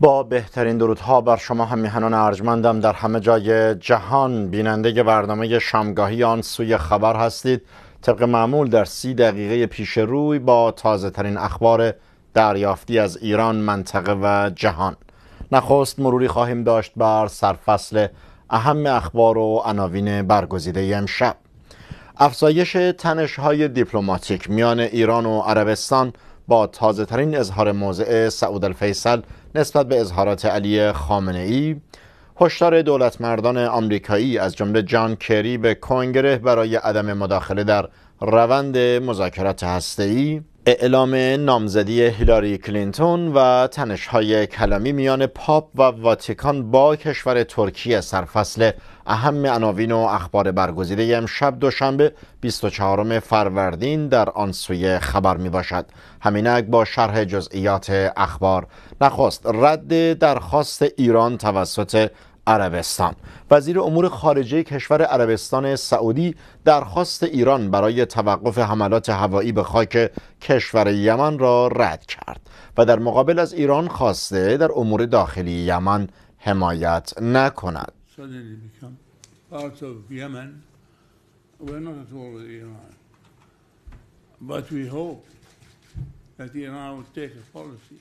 با بهترین درودها بر شما میهنان ارجمندم در همه جای جهان بیننده برنامه شامگاهی آن سوی خبر هستید طبق معمول در سی دقیقه پیش روی با تازه ترین اخبار دریافتی از ایران منطقه و جهان نخست مروری خواهیم داشت بر سرفصل اهم اخبار و عناوین برگزیده امشب افزایش تنش‌های دیپلماتیک میان ایران و عربستان با تازه ترین اظهار موضع سعود الفیصل نسبت به اظهارات علی خامنه ای هشدار دولتمردان آمریکایی از جمله جان کری به کنگره برای عدم مداخله در روند مذاکرات هسته‌ای اعلام نامزدی هیلاری کلینتون و تنشهای کلامی میان پاپ و واتیکان با کشور ترکیه سرفصل اهم عناوین و اخبار برگزیده امشب دوشنبه 24 فروردین در آن سوی خبر می باشد همینک با شرح جزئیات اخبار نخست رد درخواست ایران توسط عربستان وزیر امور خارجه کشور عربستان سعودی درخواست ایران برای توقف حملات هوایی به خاک کشور یمن را رد کرد و در مقابل از ایران خواسته در امور داخلی یمن حمایت نکند But we hope that Iran will take a policy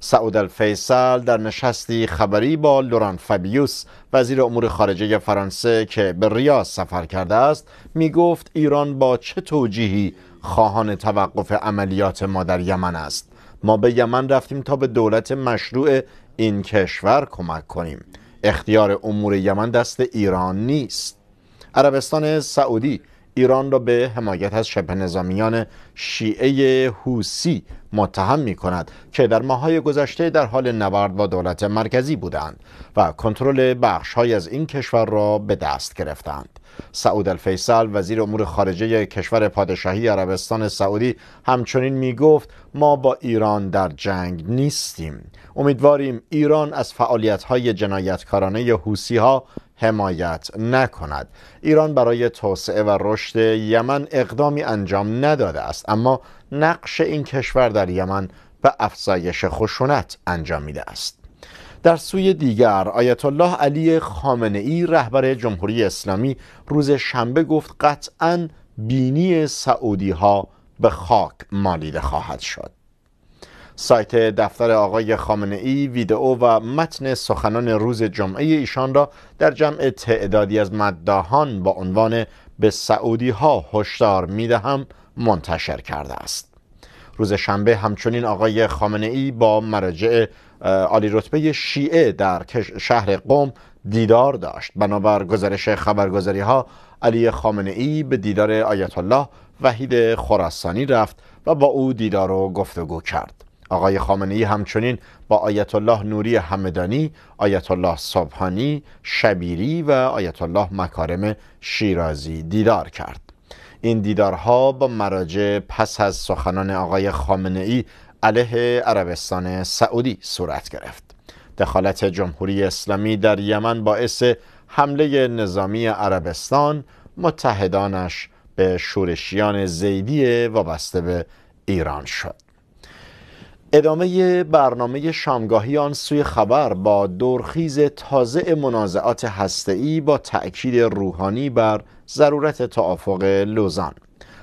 سعود الفیصل در نشستی خبری با لوران فابیوس وزیر امور خارجه فرانسه که به ریاض سفر کرده است می گفت ایران با چه توجیهی خواهان توقف عملیات ما در یمن است ما به یمن رفتیم تا به دولت مشروع این کشور کمک کنیم اختیار امور یمن دست ایران نیست عربستان سعودی ایران را به حمایت از شبه نظامیان شیعه حوسی متهم می کند که در ماهای گذشته در حال نبرد با دولت مرکزی بودند و کنترل بخش های از این کشور را به دست گرفتند سعود الفیصل وزیر امور خارجه کشور پادشاهی عربستان سعودی همچنین می گفت ما با ایران در جنگ نیستیم امیدواریم ایران از فعالیت های جنایتکارانه حوسی ها حمایت نکند ایران برای توسعه و رشد یمن اقدامی انجام نداده است اما نقش این کشور در یمن به افزایش خشونت انجام میده است در سوی دیگر آیت الله علی خامنه ای رهبر جمهوری اسلامی روز شنبه گفت قطعا بینی سعودی ها به خاک مالیده خواهد شد سایت دفتر آقای خامنه ای ویدئو و متن سخنان روز جمعه ایشان را در جمع تعدادی از مدداهان با عنوان به سعودی ها هشدار میدهم منتشر کرده است روز شنبه همچنین آقای خامنه ای با مراجع عالی رتبه شیعه در شهر قوم دیدار داشت بنابر گزارش خبرگزاری ها علی خامنه ای به دیدار آیت الله وحید خراسانی رفت و با او دیدار و گفتگو کرد آقای خامنه ای همچنین با آیت الله نوری همدانی، آیت الله صبحانی، شبیری و آیت الله مکارم شیرازی دیدار کرد. این دیدارها با مراجع پس از سخنان آقای خامنه ای علیه عربستان سعودی صورت گرفت. دخالت جمهوری اسلامی در یمن باعث حمله نظامی عربستان متحدانش به شورشیان زیدی وابسته به ایران شد. ادامه برنامه شامگاهی آن سوی خبر با دورخیز تازه منازعات هسته‌ای با تأکید روحانی بر ضرورت توافق لوزان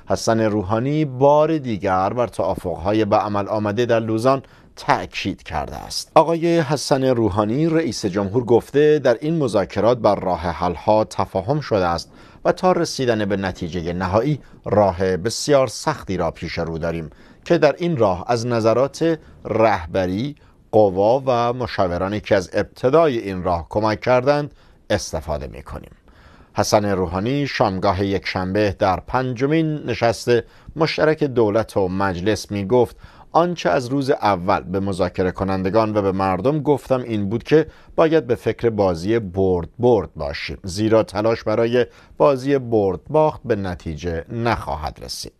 حسن روحانی بار دیگر بر توافقهای به عمل آمده در لوزان تأکید کرده است آقای حسن روحانی رئیس جمهور گفته در این مذاکرات بر راه حلها تفاهم شده است و تا رسیدن به نتیجه نهایی راه بسیار سختی را پیش رو داریم که در این راه از نظرات رهبری قوا و مشاورانی که از ابتدای این راه کمک کردند استفاده می کنیم. حسن روحانی شامگاه یک شنبه در پنجمین نشست مشترک دولت و مجلس می گفت آنچه از روز اول به مذاکره کنندگان و به مردم گفتم این بود که باید به فکر بازی برد برد باشیم زیرا تلاش برای بازی برد باخت به نتیجه نخواهد رسید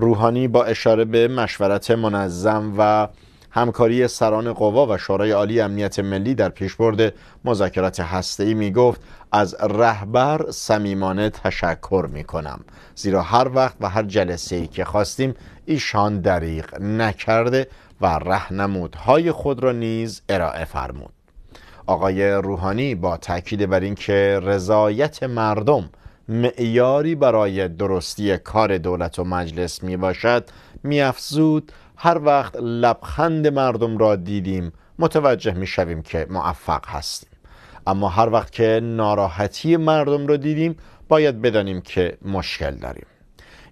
روحانی با اشاره به مشورت منظم و همکاری سران قوا و شورای عالی امنیت ملی در پیشبرد مذاکرات هسته‌ای می گفت از رهبر صمیمانه تشکر می کنم زیرا هر وقت و هر جلسه ای که خواستیم ایشان دریغ نکرده و رهنمودهای خود را نیز ارائه فرمود آقای روحانی با تاکید بر اینکه رضایت مردم معیاری برای درستی کار دولت و مجلس می باشد می افزود هر وقت لبخند مردم را دیدیم متوجه می شویم که موفق هستیم اما هر وقت که ناراحتی مردم را دیدیم باید بدانیم که مشکل داریم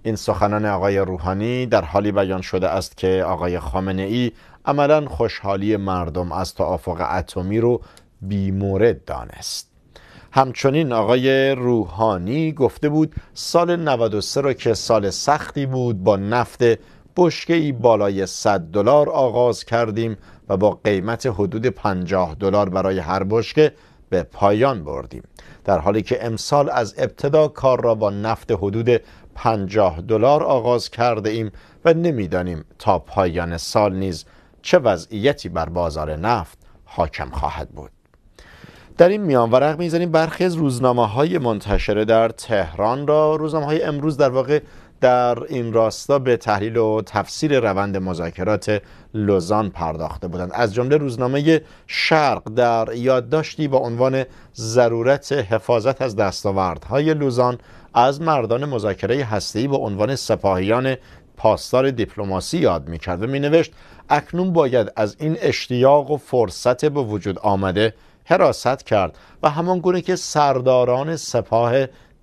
این سخنان آقای روحانی در حالی بیان شده است که آقای خامنه ای عملا خوشحالی مردم از توافق اتمی رو بیمورد دانست همچنین آقای روحانی گفته بود سال 93 را که سال سختی بود با نفت بشکه بالای 100 دلار آغاز کردیم و با قیمت حدود 50 دلار برای هر بشکه به پایان بردیم در حالی که امسال از ابتدا کار را با نفت حدود 50 دلار آغاز کرده ایم و نمیدانیم تا پایان سال نیز چه وضعیتی بر بازار نفت حاکم خواهد بود در این میان ورق میزنیم برخی از روزنامه های منتشره در تهران را روزنامه های امروز در واقع در این راستا به تحلیل و تفسیر روند مذاکرات لوزان پرداخته بودند از جمله روزنامه شرق در یادداشتی با عنوان ضرورت حفاظت از دستاوردهای لوزان از مردان مذاکره هسته‌ای با عنوان سپاهیان پاسدار دیپلماسی یاد میکرد و مینوشت اکنون باید از این اشتیاق و فرصت به وجود آمده حراست کرد و همان گونه که سرداران سپاه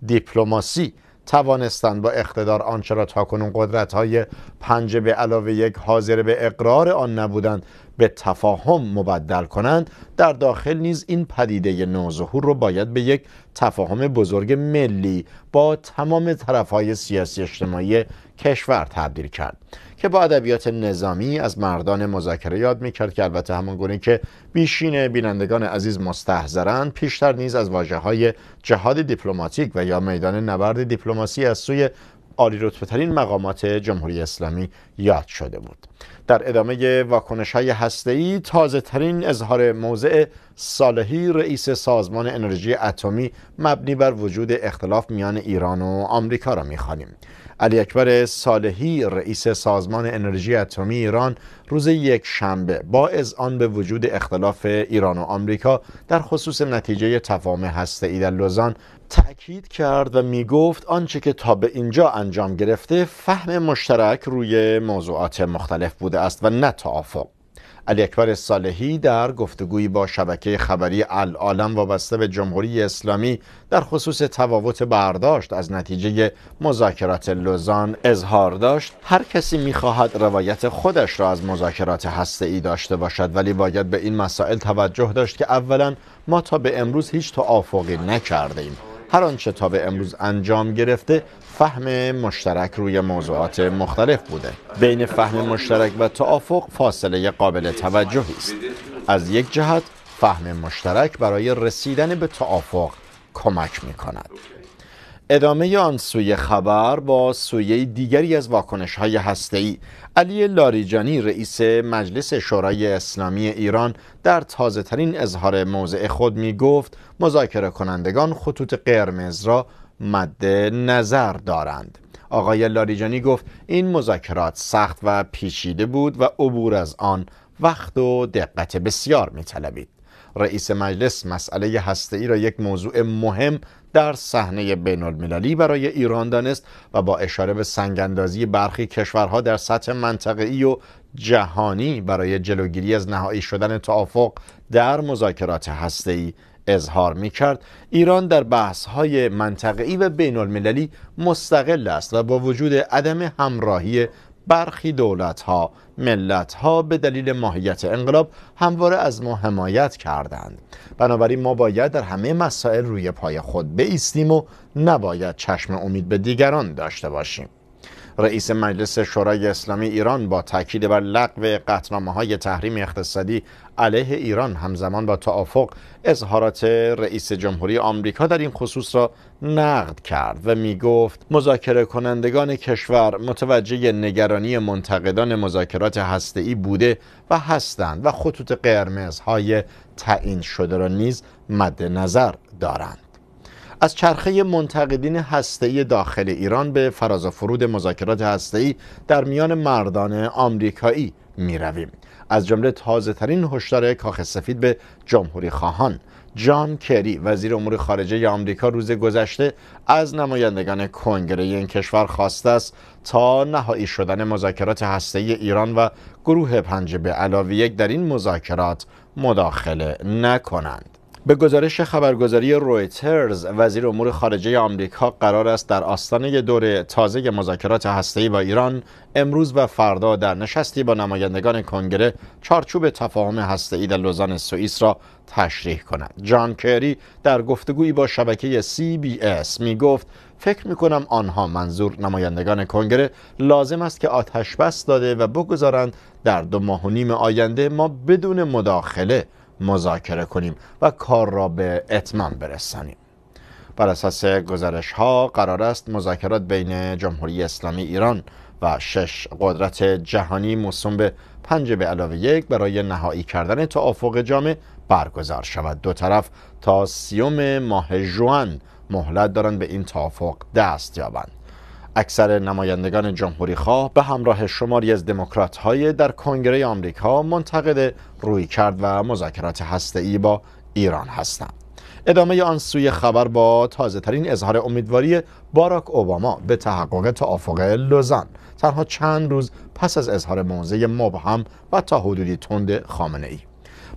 دیپلماسی توانستند با اقتدار آنچه را تاکنون قدرت های پنج به علاوه یک حاضر به اقرار آن نبودند به تفاهم مبدل کنند در داخل نیز این پدیده نوظهور رو باید به یک تفاهم بزرگ ملی با تمام های سیاسی اجتماعی کشور تبدیل کرد که با ادبیات نظامی از مردان مذاکره یاد میکرد که البته همان گونه که بیشین بینندگان عزیز مستحضرند پیشتر نیز از واجه های جهاد دیپلماتیک و یا میدان نبرد دیپلماسی از سوی عالی ترین مقامات جمهوری اسلامی یاد شده بود در ادامه واکنش های ای تازه ترین اظهار موضع صالحی رئیس سازمان انرژی اتمی مبنی بر وجود اختلاف میان ایران و آمریکا را میخوانیم علی اکبر صالحی رئیس سازمان انرژی اتمی ایران روز یک شنبه با آن به وجود اختلاف ایران و آمریکا در خصوص نتیجه تفاهم هسته‌ای در لوزان تأکید کرد و می گفت آنچه که تا به اینجا انجام گرفته فهم مشترک روی موضوعات مختلف بوده است و نه توافق علی اکبر صالحی در گفتگویی با شبکه خبری العالم وابسته به جمهوری اسلامی در خصوص تفاوت برداشت از نتیجه مذاکرات لوزان اظهار داشت هر کسی میخواهد روایت خودش را از مذاکرات هسته ای داشته باشد ولی باید به این مسائل توجه داشت که اولا ما تا به امروز هیچ توافقی نکرده ایم هر آنچه تا به امروز انجام گرفته فهم مشترک روی موضوعات مختلف بوده بین فهم مشترک و توافق فاصله قابل توجهی است از یک جهت فهم مشترک برای رسیدن به توافق کمک می کند ادامه آن سوی خبر با سوی دیگری از واکنش های هسته علی لاریجانی رئیس مجلس شورای اسلامی ایران در تازه ترین اظهار موضع خود می گفت مذاکره کنندگان خطوط قرمز را مد نظر دارند آقای لاریجانی گفت این مذاکرات سخت و پیچیده بود و عبور از آن وقت و دقت بسیار می رئیس مجلس مسئله هسته ای را یک موضوع مهم در صحنه بین المللی برای ایران دانست و با اشاره به سنگاندازی برخی کشورها در سطح منطقه‌ای و جهانی برای جلوگیری از نهایی شدن توافق در مذاکرات هسته‌ای اظهار می کرد ایران در بحث های منطقی و بین المللی مستقل است و با وجود عدم همراهی برخی دولت ها ملت ها به دلیل ماهیت انقلاب همواره از ما حمایت کردند بنابراین ما باید در همه مسائل روی پای خود بیستیم و نباید چشم امید به دیگران داشته باشیم رئیس مجلس شورای اسلامی ایران با تاکید بر لغو قطنامه های تحریم اقتصادی علیه ایران همزمان با توافق اظهارات رئیس جمهوری آمریکا در این خصوص را نقد کرد و می گفت مذاکره کنندگان کشور متوجه نگرانی منتقدان مذاکرات هسته‌ای بوده و هستند و خطوط های تعیین شده را نیز مد نظر دارند از چرخه منتقدین هسته‌ای داخل ایران به فراز و فرود مذاکرات هسته‌ای در میان مردان آمریکایی می رویم. از جمله تازه ترین هشدار کاخ سفید به جمهوری خواهان جان کری وزیر امور خارجه آمریکا روز گذشته از نمایندگان کنگره این کشور خواسته است تا نهایی شدن مذاکرات هسته‌ای ایران و گروه پنج به علاوه یک در این مذاکرات مداخله نکنند به گزارش خبرگزاری رویترز وزیر امور خارجه آمریکا قرار است در آستانه دور تازه مذاکرات هسته‌ای با ایران امروز و فردا در نشستی با نمایندگان کنگره چارچوب تفاهم هسته‌ای در لوزان سوئیس را تشریح کند جان کری در گفتگویی با شبکه CBS می گفت فکر می کنم آنها منظور نمایندگان کنگره لازم است که آتش بس داده و بگذارند در دو ماه و نیم آینده ما بدون مداخله مذاکره کنیم و کار را به اتمام برسانیم بر اساس گزارش ها قرار است مذاکرات بین جمهوری اسلامی ایران و شش قدرت جهانی موسوم به پنج به علاوه یک برای نهایی کردن توافق جامع برگزار شود دو طرف تا سیوم ماه جوان مهلت دارند به این توافق دست یابند اکثر نمایندگان جمهوری خواه به همراه شماری از دموکرات های در کنگره آمریکا منتقد روی کرد و مذاکرات ای با ایران هستند. ادامه آن سوی خبر با تازه ترین اظهار امیدواری باراک اوباما به تحقق توافق لوزان تنها چند روز پس از اظهار موضع مبهم و تا حدودی تند خامنه ای.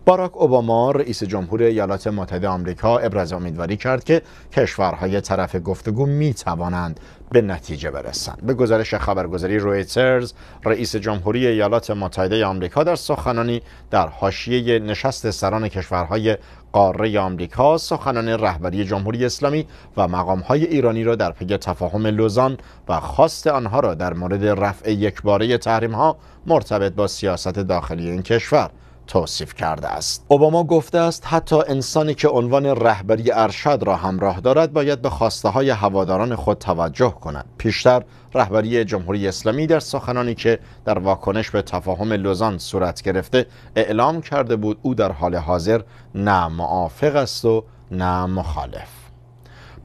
باراک اوباما رئیس جمهور ایالات متحده آمریکا ابراز امیدواری کرد که کشورهای طرف گفتگو می توانند به نتیجه برسند به گزارش خبرگزاری رویترز رئیس جمهوری ایالات متحده آمریکا در سخنانی در حاشیه نشست سران کشورهای قاره آمریکا سخنان رهبری جمهوری اسلامی و مقامهای ایرانی را در پی تفاهم لوزان و خواست آنها را در مورد رفع یکباره ها مرتبط با سیاست داخلی این کشور توصیف کرده است اوباما گفته است حتی انسانی که عنوان رهبری ارشد را همراه دارد باید به خواسته های هواداران خود توجه کند پیشتر رهبری جمهوری اسلامی در سخنانی که در واکنش به تفاهم لوزان صورت گرفته اعلام کرده بود او در حال حاضر نه موافق است و نه مخالف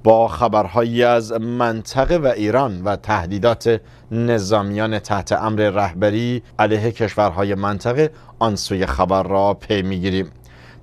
با خبرهایی از منطقه و ایران و تهدیدات نظامیان تحت امر رهبری علیه کشورهای منطقه آن سوی خبر را پی میگیریم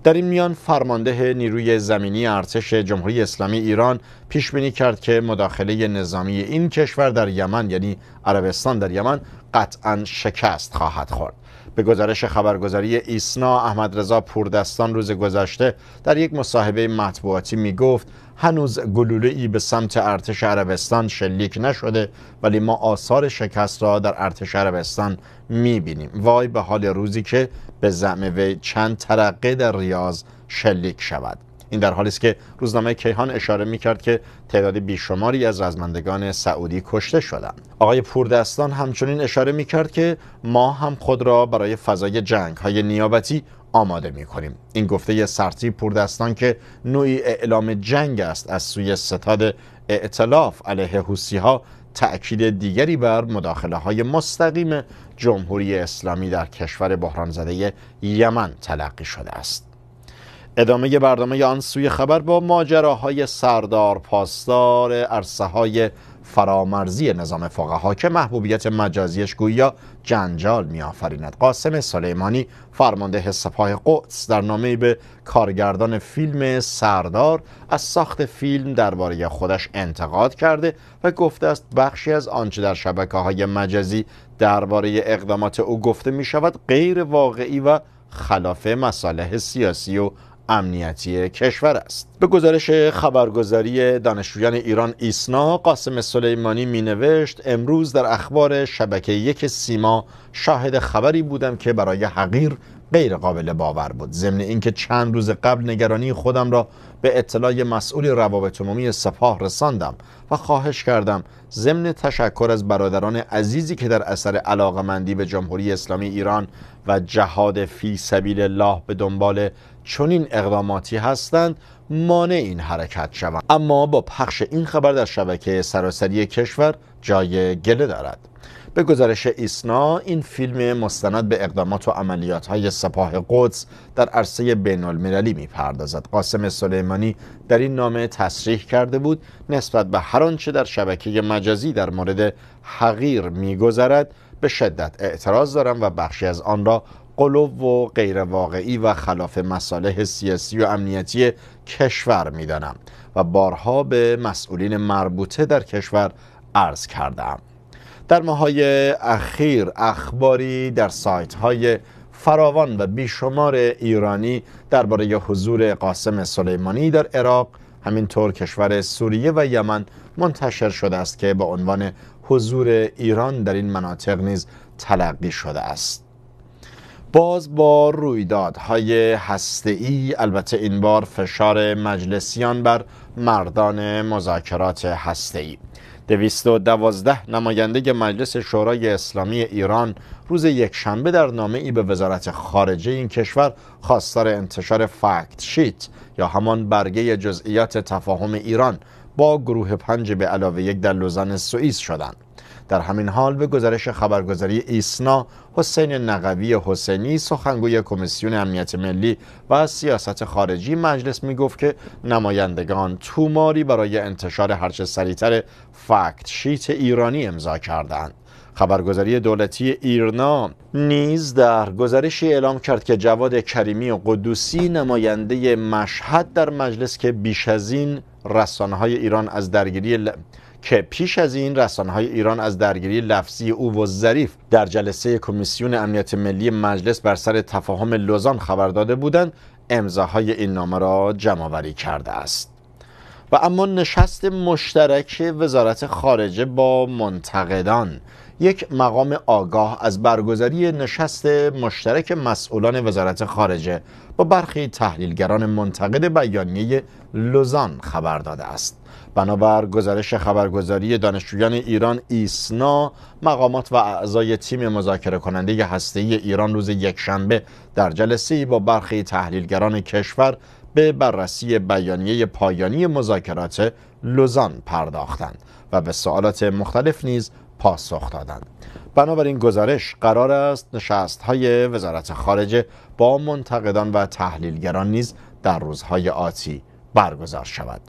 در این میان فرمانده نیروی زمینی ارتش جمهوری اسلامی ایران پیش بینی کرد که مداخله نظامی این کشور در یمن یعنی عربستان در یمن قطعا شکست خواهد خورد به گزارش خبرگزاری ایسنا احمد رضا پوردستان روز گذشته در یک مصاحبه مطبوعاتی می گفت هنوز گلوله ای به سمت ارتش عربستان شلیک نشده ولی ما آثار شکست را در ارتش عربستان میبینیم وای به حال روزی که به زعم وی چند ترقه در ریاض شلیک شود این در حالی است که روزنامه کیهان اشاره میکرد که تعداد بیشماری از رزمندگان سعودی کشته شدند. آقای پوردستان همچنین اشاره میکرد که ما هم خود را برای فضای جنگ های نیابتی آماده می این گفته سرتی پردستان که نوعی اعلام جنگ است از سوی ستاد اعتلاف علیه حوسی ها تأکید دیگری بر مداخله های مستقیم جمهوری اسلامی در کشور بحران زده یمن تلقی شده است ادامه برنامه آن سوی خبر با ماجراهای سردار پاسدار عرصه های فرامرزی نظام فقها که محبوبیت مجازیش گویا جنجال میآفریند قاسم سلیمانی فرمانده سپاه قدس در نامه به کارگردان فیلم سردار از ساخت فیلم درباره خودش انتقاد کرده و گفته است بخشی از آنچه در شبکه های مجازی درباره اقدامات او گفته می شود غیر واقعی و خلاف مساله سیاسی و امنیتی کشور است به گزارش خبرگزاری دانشجویان ایران ایسنا قاسم سلیمانی مینوشت امروز در اخبار شبکه یک سیما شاهد خبری بودم که برای حقیر غیر قابل باور بود ضمن اینکه چند روز قبل نگرانی خودم را به اطلاع مسئول روابط عمومی سپاه رساندم و خواهش کردم ضمن تشکر از برادران عزیزی که در اثر علاقمندی به جمهوری اسلامی ایران و جهاد فی سبیل الله به دنبال این اقداماتی هستند مانع این حرکت شوند اما با پخش این خبر در شبکه سراسری کشور جای گله دارد به گزارش ایسنا این فیلم مستند به اقدامات و عملیات های سپاه قدس در عرصه بین المللی میپردازد قاسم سلیمانی در این نامه تصریح کرده بود نسبت به هر آنچه در شبکه مجازی در مورد حقیر گذرد به شدت اعتراض دارم و بخشی از آن را قلوب و غیر واقعی و خلاف مساله سیاسی و امنیتی کشور میدانم و بارها به مسئولین مربوطه در کشور عرض کردم در ماهای اخیر اخباری در سایت های فراوان و بیشمار ایرانی درباره حضور قاسم سلیمانی در عراق همینطور کشور سوریه و یمن منتشر شده است که با عنوان حضور ایران در این مناطق نیز تلقی شده است باز با رویدادهای هسته‌ای البته این بار فشار مجلسیان بر مردان مذاکرات هسته‌ای دوازده نماینده مجلس شورای اسلامی ایران روز یکشنبه در نامه ای به وزارت خارجه این کشور خواستار انتشار فکت شیت یا همان برگه جزئیات تفاهم ایران با گروه پنج به علاوه یک در لوزان سوئیس شدند. در همین حال به گزارش خبرگزاری ایسنا حسین نقوی حسینی سخنگوی کمیسیون امنیت ملی و سیاست خارجی مجلس گفت که نمایندگان توماری برای انتشار هرچه سریعتر فکت شیت ایرانی امضا کردند خبرگزاری دولتی ایرنا نیز در گزارشی اعلام کرد که جواد کریمی و قدوسی نماینده مشهد در مجلس که بیش از این رسانه های ایران از درگیری که پیش از این رسانه های ایران از درگیری لفظی او و ظریف در جلسه کمیسیون امنیت ملی مجلس بر سر تفاهم لوزان خبر داده بودند امضاهای این نامه را جمع‌آوری کرده است و اما نشست مشترک وزارت خارجه با منتقدان یک مقام آگاه از برگزاری نشست مشترک مسئولان وزارت خارجه با برخی تحلیلگران منتقد بیانیه لوزان خبر داده است بنابر گزارش خبرگزاری دانشجویان ایران ایسنا مقامات و اعضای تیم مذاکره کننده هسته ایران روز یکشنبه در جلسه با برخی تحلیلگران کشور به بررسی بیانیه پایانی مذاکرات لوزان پرداختند و به سوالات مختلف نیز پاسخ دادند بنابراین گزارش قرار است نشست های وزارت خارجه با منتقدان و تحلیلگران نیز در روزهای آتی برگزار شود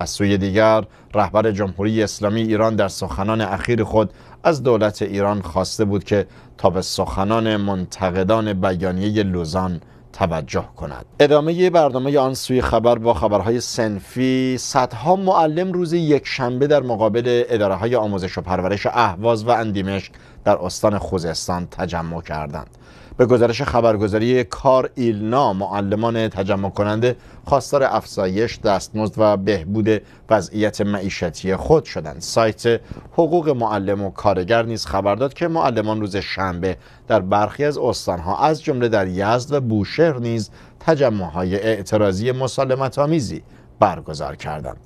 از سوی دیگر رهبر جمهوری اسلامی ایران در سخنان اخیر خود از دولت ایران خواسته بود که تا به سخنان منتقدان بیانیه لوزان توجه کند ادامه برنامه آن سوی خبر با خبرهای سنفی صدها معلم روز یک شنبه در مقابل اداره های آموزش و پرورش اهواز و اندیمشک در استان خوزستان تجمع کردند به گزارش خبرگزاری کار ایلنا معلمان تجمع کننده خواستار افزایش دستمزد و بهبود وضعیت معیشتی خود شدند سایت حقوق معلم و کارگر نیز خبر داد که معلمان روز شنبه در برخی از استانها از جمله در یزد و بوشهر نیز تجمعهای اعتراضی مسالمت آمیزی برگزار کردند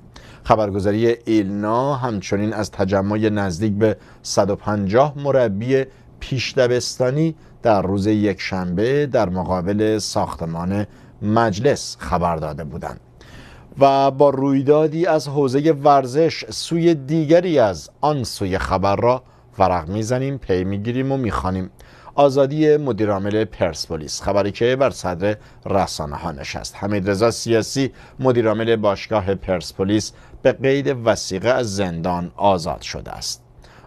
خبرگزاری ایلنا همچنین از تجمع نزدیک به 150 مربی پیش دبستانی در روز یک شنبه در مقابل ساختمان مجلس خبر داده بودند و با رویدادی از حوزه ورزش سوی دیگری از آن سوی خبر را ورق میزنیم پی میگیریم و میخوانیم آزادی مدیرعامل پرسپولیس خبری که بر صدر رسانه ها نشست حمید رضا سیاسی مدیرعامل باشگاه پرسپولیس به قید وسیقه از زندان آزاد شده است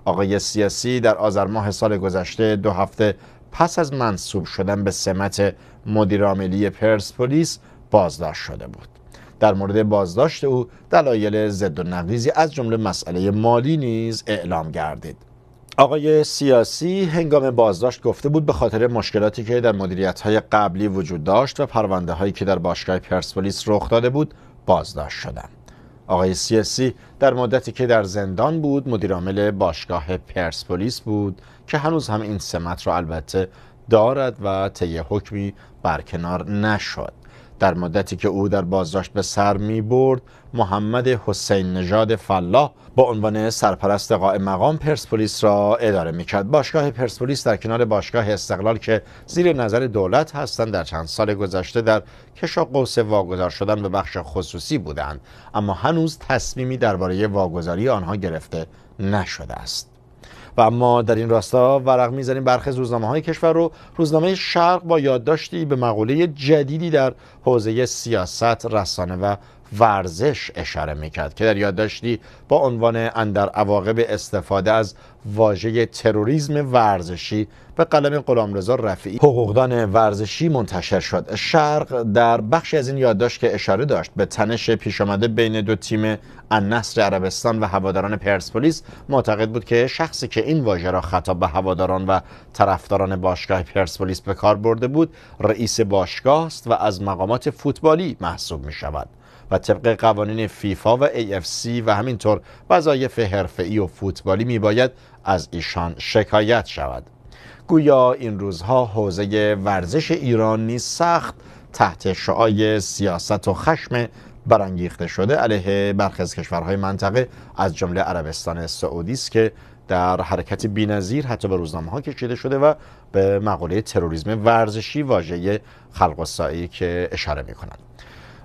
آقای سیاسی در آذر ماه سال گذشته دو هفته پس از منصوب شدن به سمت مدیرعاملی پرسپولیس بازداشت شده بود در مورد بازداشت او دلایل زد و نقیزی از جمله مسئله مالی نیز اعلام گردید آقای سیاسی هنگام بازداشت گفته بود به خاطر مشکلاتی که در مدیریت های قبلی وجود داشت و پرونده هایی که در باشگاه پرسپولیس رخ داده بود بازداشت شدند آقای سیاسی در مدتی که در زندان بود مدیرعامل باشگاه پرسپولیس بود که هنوز هم این سمت را البته دارد و طی حکمی برکنار نشد در مدتی که او در بازداشت به سر می برد محمد حسین نژاد فلاح با عنوان سرپرست قائم مقام پرسپولیس را اداره می کرد باشگاه پرسپولیس در کنار باشگاه استقلال که زیر نظر دولت هستند در چند سال گذشته در کشا قوس واگذار شدن به بخش خصوصی بودند اما هنوز تصمیمی درباره واگذاری آنها گرفته نشده است و ما در این راستا ورق میزنیم برخی از روزنامه های کشور رو روزنامه شرق با یادداشتی به مقوله جدیدی در حوزه سیاست رسانه و ورزش اشاره میکرد که در یادداشتی با عنوان اندر عواقب استفاده از واژه تروریسم ورزشی به قلم غلامرضا رفیعی حقوقدان ورزشی منتشر شد شرق در بخشی از این یادداشت که اشاره داشت به تنش پیش آمده بین دو تیم النصر عربستان و هواداران پرسپولیس معتقد بود که شخصی که این واژه را خطاب به هواداران و طرفداران باشگاه پرسپولیس به کار برده بود رئیس باشگاه است و از مقامات فوتبالی محسوب می شود و طبق قوانین فیفا و سی و همینطور وظایف حرفه‌ای و فوتبالی میباید از ایشان شکایت شود گویا این روزها حوزه ورزش ایرانی سخت تحت شعای سیاست و خشم برانگیخته شده علیه برخی از کشورهای منطقه از جمله عربستان سعودی است که در حرکت بینظیر حتی به روزنامه ها کشیده شده و به مقوله تروریسم ورزشی واژه خلق که اشاره می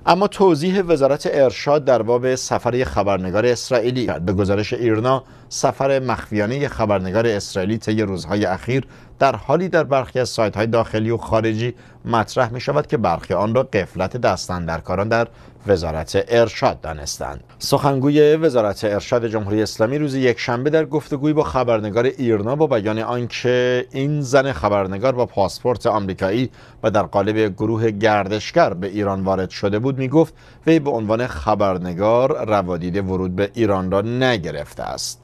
اما توضیح وزارت ارشاد در باب سفر خبرنگار اسرائیلی به گزارش ایرنا سفر مخفیانه خبرنگار اسرائیلی طی روزهای اخیر در حالی در برخی از سایت های داخلی و خارجی مطرح می شود که برخی آن را قفلت دستن در وزارت ارشاد دانستند سخنگوی وزارت ارشاد جمهوری اسلامی روز یک شنبه در گفتگوی با خبرنگار ایرنا با بیان آنکه این زن خبرنگار با پاسپورت آمریکایی و در قالب گروه گردشگر به ایران وارد شده بود می گفت وی به عنوان خبرنگار روادید ورود به ایران را نگرفته است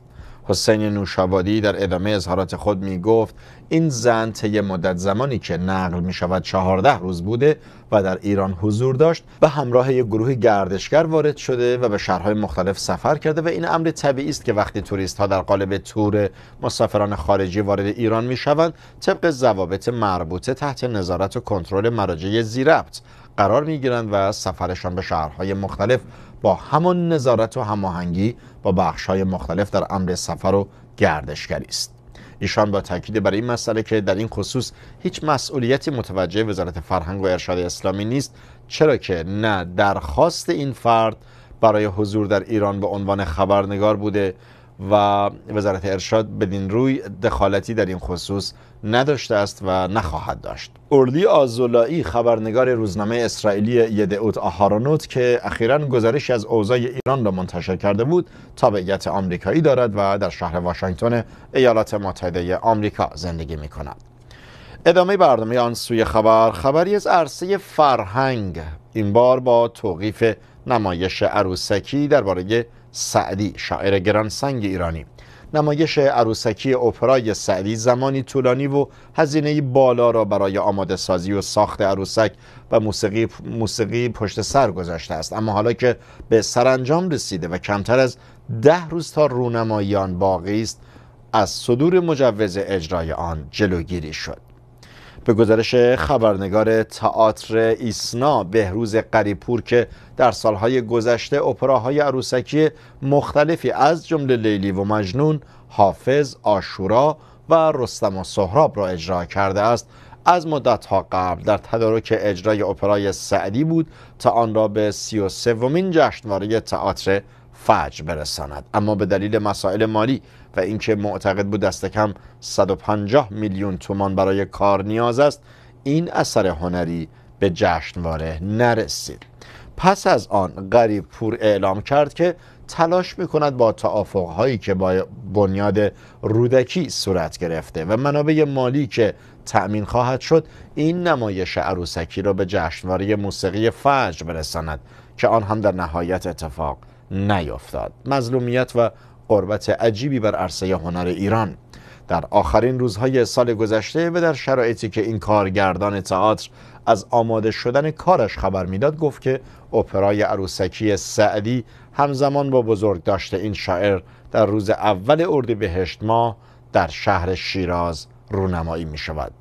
حسین نوشابادی در ادامه اظهارات خود می گفت این زن طی مدت زمانی که نقل می شود 14 روز بوده و در ایران حضور داشت به همراه یک گروه گردشگر وارد شده و به شهرهای مختلف سفر کرده و این امر طبیعی است که وقتی توریست ها در قالب تور مسافران خارجی وارد ایران می شوند طبق ضوابط مربوطه تحت نظارت و کنترل مراجع زیربط قرار میگیرند و سفرشان به شهرهای مختلف با همان نظارت و هماهنگی با بخشهای مختلف در امر سفر و گردشگری است ایشان با تاکید بر این مسئله که در این خصوص هیچ مسئولیتی متوجه وزارت فرهنگ و ارشاد اسلامی نیست چرا که نه درخواست این فرد برای حضور در ایران به عنوان خبرنگار بوده و وزارت ارشاد بدین روی دخالتی در این خصوص نداشته است و نخواهد داشت اردی آزولایی خبرنگار روزنامه اسرائیلی یدعوت آهارانوت که اخیرا گزارش از اوضاع ایران را منتشر کرده بود تابعیت آمریکایی دارد و در شهر واشنگتن ایالات متحده آمریکا زندگی می کند ادامه برنامه آن سوی خبر خبری از عرصه فرهنگ این بار با توقیف نمایش عروسکی درباره سعدی شاعر گرانسنگ ایرانی نمایش عروسکی اپرای سعدی زمانی طولانی و هزینه بالا را برای آماده سازی و ساخت عروسک و موسیقی, موسیقی پشت سر گذاشته است اما حالا که به سرانجام رسیده و کمتر از ده روز تا رونماییان باقی است از صدور مجوز اجرای آن جلوگیری شد به گزارش خبرنگار تئاتر ایسنا بهروز قریپور که در سالهای گذشته اپراهای عروسکی مختلفی از جمله لیلی و مجنون، حافظ، آشورا و رستم و سهراب را اجرا کرده است از مدت ها قبل در تدارک اجرای اپرای سعدی بود تا آن را به سی و سومین جشنواره تئاتر فجر برساند اما به دلیل مسائل مالی و اینکه معتقد بود دست کم 150 میلیون تومان برای کار نیاز است این اثر هنری به جشنواره نرسید پس از آن غریب پور اعلام کرد که تلاش کند با هایی که با بنیاد رودکی صورت گرفته و منابع مالی که تأمین خواهد شد این نمایش عروسکی را به جشنواره موسیقی فجر برساند که آن هم در نهایت اتفاق نیافتاد مظلومیت و قربت عجیبی بر عرصه هنر ایران در آخرین روزهای سال گذشته و در شرایطی که این کارگردان تئاتر از آماده شدن کارش خبر میداد گفت که اپرای عروسکی سعدی همزمان با بزرگ داشته این شاعر در روز اول اردیبهشت ماه در شهر شیراز رونمایی می شود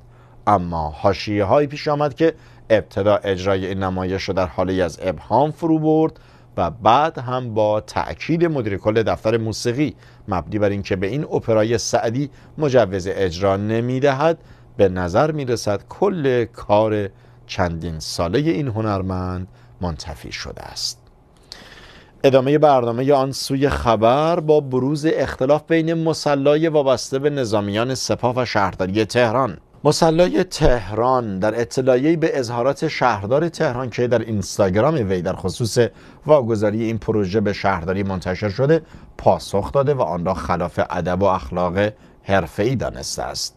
اما حاشیه هایی پیش آمد که ابتدا اجرای این نمایش را در حالی از ابهام فرو برد و بعد هم با تأکید مدیر کل دفتر موسیقی مبنی بر اینکه به این اپرای سعدی مجوز اجرا نمیدهد به نظر میرسد کل کار چندین ساله این هنرمند منتفی شده است ادامه برنامه آن سوی خبر با بروز اختلاف بین مسلای وابسته به نظامیان سپاه و شهرداری تهران مسلای تهران در اطلاعیه به اظهارات شهردار تهران که در اینستاگرام وی در خصوص واگذاری این پروژه به شهرداری منتشر شده پاسخ داده و آن را خلاف ادب و اخلاق حرفه‌ای دانسته است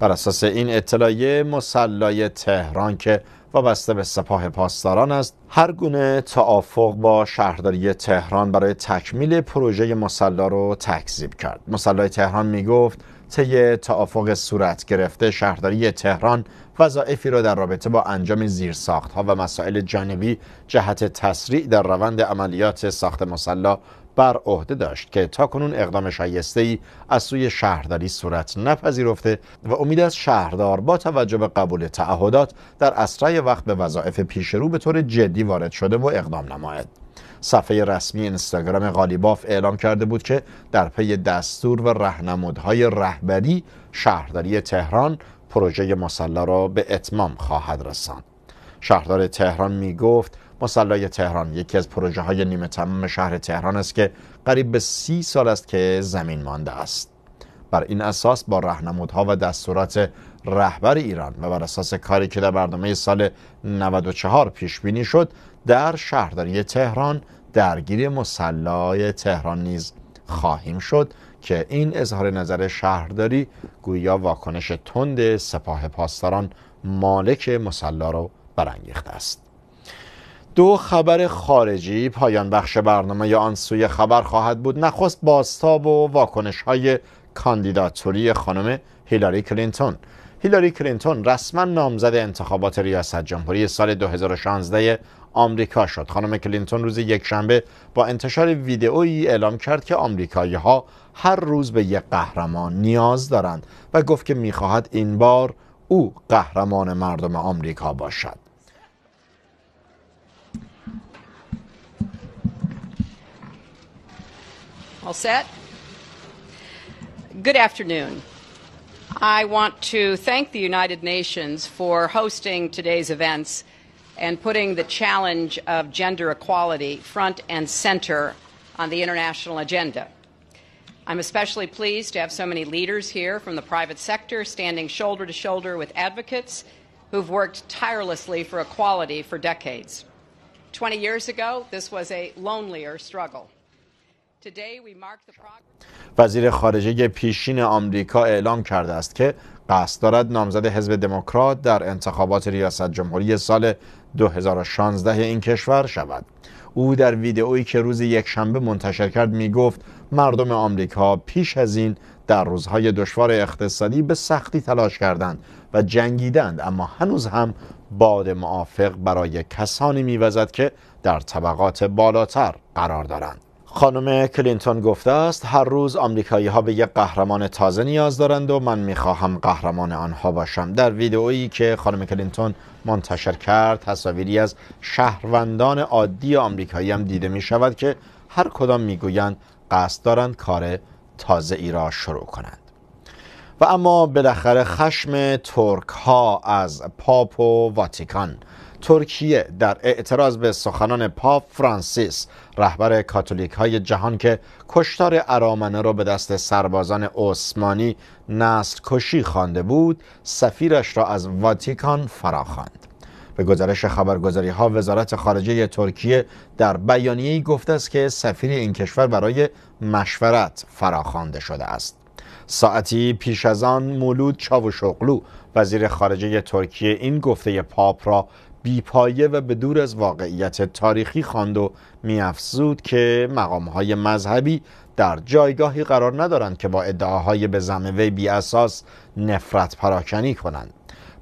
بر اساس این اطلاعیه مسلای تهران که وابسته به سپاه پاسداران است هر گونه توافق با شهرداری تهران برای تکمیل پروژه مسلا رو تکذیب کرد مسلای تهران می گفت طی توافق صورت گرفته شهرداری تهران وظایفی را در رابطه با انجام زیرساختها و مسائل جانبی جهت تسریع در روند عملیات ساخت مسلا بر عهده داشت که تاکنون اقدام شایسته ای از سوی شهرداری صورت نپذیرفته و امید از شهردار با توجه به قبول تعهدات در اسرع وقت به وظایف پیشرو به طور جدی وارد شده و اقدام نماید صفحه رسمی اینستاگرام غالیباف اعلام کرده بود که در پی دستور و رهنمودهای رهبری شهرداری تهران پروژه مسله را به اتمام خواهد رساند شهردار تهران می گفت مسلای تهران یکی از پروژه های نیمه تمام شهر تهران است که قریب به سی سال است که زمین مانده است بر این اساس با رهنمودها و دستورات رهبر ایران و بر اساس کاری که در برنامه سال 94 پیش بینی شد در شهرداری تهران درگیری مسلای تهران نیز خواهیم شد که این اظهار نظر شهرداری گویا واکنش تند سپاه پاسداران مالک مسلا را برانگیخته است دو خبر خارجی پایان بخش برنامه آن سوی خبر خواهد بود نخست باستاب و واکنش های کاندیداتوری خانم هیلاری کلینتون هیلاری کلینتون رسما نامزد انتخابات ریاست جمهوری سال 2016 آمریکا شد خانم کلینتون روز یکشنبه با انتشار ویدئویی اعلام کرد که آمریکایی ها هر روز به یک قهرمان نیاز دارند و گفت که میخواهد این بار او قهرمان مردم آمریکا باشد All set? Good afternoon. I want to thank the United Nations for hosting today's events and putting the challenge of gender equality front and center on the international agenda. I'm especially pleased to have so many leaders here from the private sector standing shoulder to shoulder with advocates who've worked tirelessly for equality for decades. 20 years ago, this was a lonelier struggle. Today we mark the progress. وزیر خارجه پیشین آمریکا اعلام کرده است که قصد دارد نامزد حزب دموکرات در انتخابات ریاست جمهوری سال 2016 این کشور شود او در ویدئویی که روز شنبه منتشر کرد می گفت مردم آمریکا پیش از این در روزهای دشوار اقتصادی به سختی تلاش کردند و جنگیدند اما هنوز هم باد معافق برای کسانی میوزد که در طبقات بالاتر قرار دارند خانم کلینتون گفته است هر روز آمریکایی ها به یک قهرمان تازه نیاز دارند و من میخواهم قهرمان آنها باشم در ویدئویی که خانم کلینتون منتشر کرد تصاویری از شهروندان عادی آمریکایی هم دیده می شود که هر کدام میگویند قصد دارند کار تازه ای را شروع کنند و اما بالاخره خشم ترک ها از پاپ و واتیکان ترکیه در اعتراض به سخنان پاپ فرانسیس رهبر کاتولیک های جهان که کشتار ارامنه را به دست سربازان عثمانی نسل کشی خوانده بود سفیرش را از واتیکان فراخواند به گزارش خبرگزاری ها وزارت خارجه ترکیه در بیانیه‌ای گفته است که سفیر این کشور برای مشورت فراخوانده شده است ساعتی پیش از آن مولود چاوشوغلو وزیر خارجه ترکیه این گفته پاپ را بیپایه و به دور از واقعیت تاریخی خواند و میافزود که های مذهبی در جایگاهی قرار ندارند که با ادعاهای به زمه وی بی اساس نفرت پراکنی کنند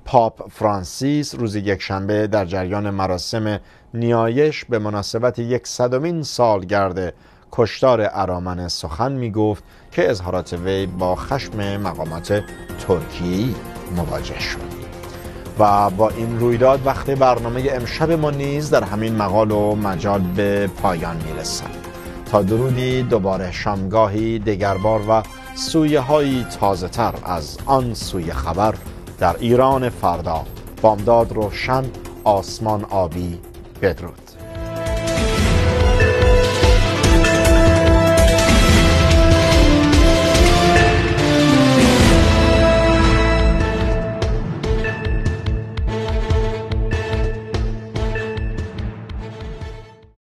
پاپ فرانسیس روز یکشنبه در جریان مراسم نیایش به مناسبت یک صدمین سالگرد کشتار ارامن سخن می گفت که اظهارات وی با خشم مقامات ترکیه مواجه شد و با این رویداد وقت برنامه امشب ما نیز در همین مقال و مجال به پایان میرسد تا درودی دوباره شامگاهی دگربار و سویه های تازه تر از آن سوی خبر در ایران فردا بامداد روشن آسمان آبی بدرود